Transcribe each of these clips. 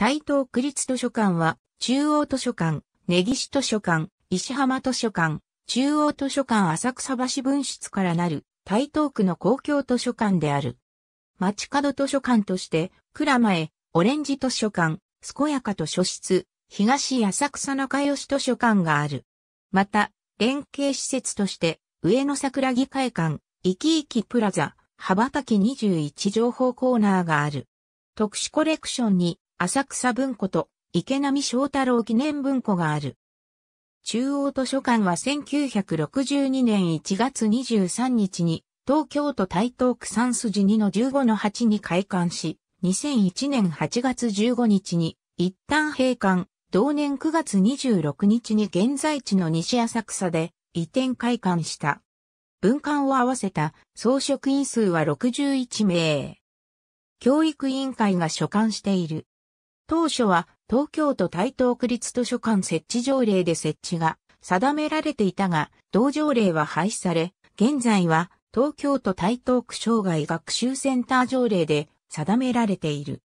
台東区立図書館は、中央図書館、根岸図書館、石浜図書館、中央図書館浅草橋分室からなる台東区の公共図書館である。街角図書館として、蔵前、オレンジ図書館、健やか図書室、東浅草仲良し図書館がある。また、連携施設として、上野桜木会館、生き生きプラザ、羽ばたき21情報コーナーがある。特殊コレクションに浅草文庫と池波正太郎記念文庫がある。中央図書館は1962年1月23日に東京都台東区三筋2の15の8に開館し、2001年8月15日に一旦閉館、同年9月26日に現在地の西浅草で移転開館した。文館を合わせた総職員数は61名。教育委員会が所管している。当初は東京都台東区立図書館設置条例で設置が定められていたが、同条例は廃止され、現在は東京都台東区障害学習センター条例で定められている。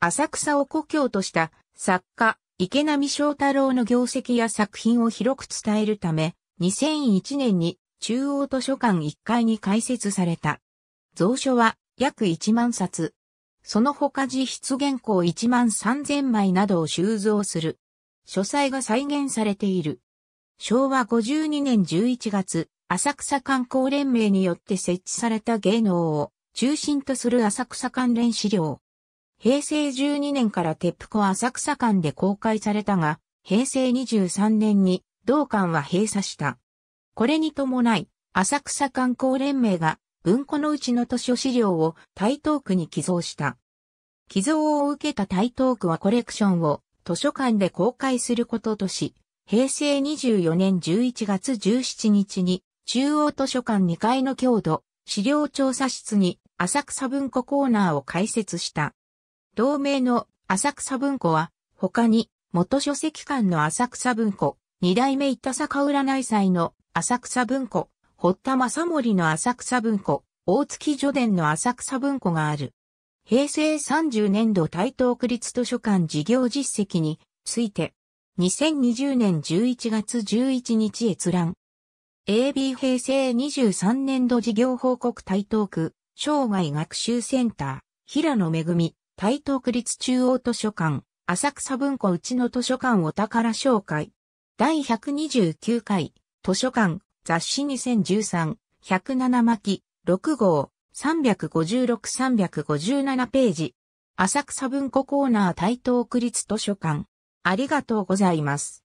浅草を故郷とした作家池波正太郎の業績や作品を広く伝えるため、2001年に中央図書館1階に開設された。蔵書は約1万冊。その他自筆原稿1万3000枚などを収蔵する。書斎が再現されている。昭和52年11月、浅草観光連盟によって設置された芸能を中心とする浅草関連資料。平成12年から鉄服浅草館で公開されたが、平成23年に同館は閉鎖した。これに伴い、浅草観光連盟が文庫のうちの図書資料を台東区に寄贈した。寄贈を受けた台東区はコレクションを図書館で公開することとし、平成24年11月17日に中央図書館2階の郷土資料調査室に浅草文庫コーナーを開設した。同名の浅草文庫は他に元書籍館の浅草文庫、二代目板坂占い祭の浅草文庫、堀田正森の浅草文庫、大月序伝の浅草文庫がある。平成30年度台東区立図書館事業実績について、2020年11月11日閲覧。AB 平成23年度事業報告台東区、生涯学習センター、平野恵、台東区立中央図書館、浅草文庫うちの図書館お宝紹介。第129回、図書館、雑誌2013、107巻、6号、356-357ページ。浅草文庫コーナー台東区立図書館。ありがとうございます。